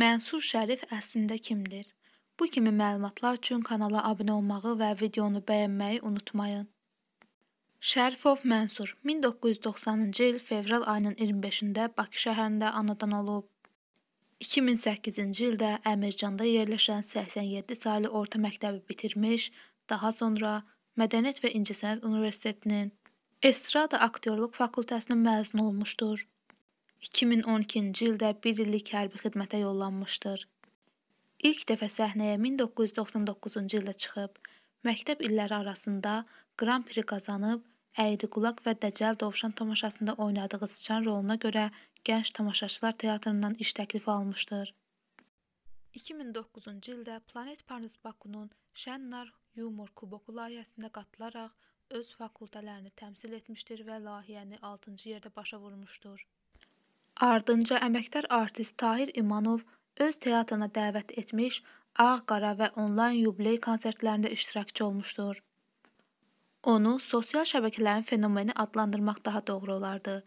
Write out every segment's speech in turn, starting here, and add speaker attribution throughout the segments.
Speaker 1: Mənsur Şərif əslində kimdir? Bu kimi məlumatlar üçün kanala abunə olmağı və videonu bəyənməyi unutmayın. Şərifov Mənsur 1990-cı il fevral ayının 25-də Bakı şəhərində anadan olub. 2008-ci ildə Əmircanda yerləşən 87 saylı orta məktəbi bitirmiş, daha sonra Mədəniyyət və İncəsənət Universitetinin Estrada Aktyorluq Fakültəsinin məzun olmuşdur. 2012-ci ildə bir illik hərbi xidmətə yollanmışdır. İlk dəfə səhnəyə 1999-cu ildə çıxıb, məktəb illəri arasında Qran Pri qazanıb, Əyri Qulaq və Dəcəl Dovşan tamaşasında oynadığı Sıçan roluna görə Gənc Tamaşaçılar Teatrından iş təklifi almışdır. 2009-cu ildə Planet Parnes Bakunun Şənnar Yumor Kuboku layihəsində qatılaraq öz fakültələrini təmsil etmişdir və layihəni 6-cı yerdə başa vurmuşdur. Ardınca əməkdar artist Tahir İmanov öz teatrına dəvət etmiş, Ağ, Qara və onlayn yubiley konsertlərində iştirakçı olmuşdur. Onu sosial şəbəkələrin fenomeni adlandırmaq daha doğru olardı.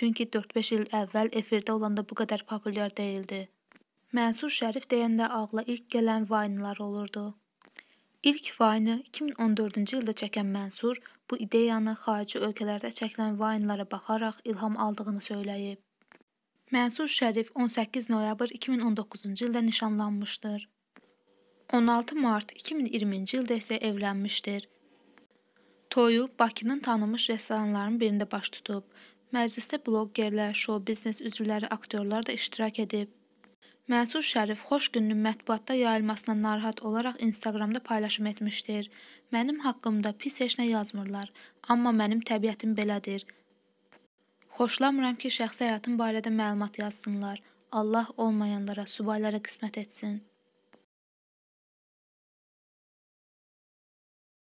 Speaker 1: Çünki 4-5 il əvvəl efirdə olanda bu qədər populyar deyildi. Mənsur Şərif deyəndə ağla ilk gələn vaynlar olurdu. İlk vaynı 2014-cü ildə çəkən Mənsur bu ideyanı xarici ölkələrdə çəkilən vaynlara baxaraq ilham aldığını söyləyib. Mənsur Şərif 18 noyabr 2019-cu ildə nişanlanmışdır. 16 mart 2020-ci ildə isə evlənmişdir. Toyu Bakının tanınmış restoranlarının birində baş tutub. Məclisdə bloqerlər, şou biznes üzvləri, aktyorlar da iştirak edib. Mənsur Şərif xoş gününün mətbuatda yayılmasına narahat olaraq Instagramda paylaşım etmişdir. Mənim haqqımda pis heç nə yazmırlar, amma mənim təbiətim belədir. Xoşlamıram ki, şəxsi həyatım barədə məlumat yazsınlar. Allah olmayanlara, subaylara qismət etsin.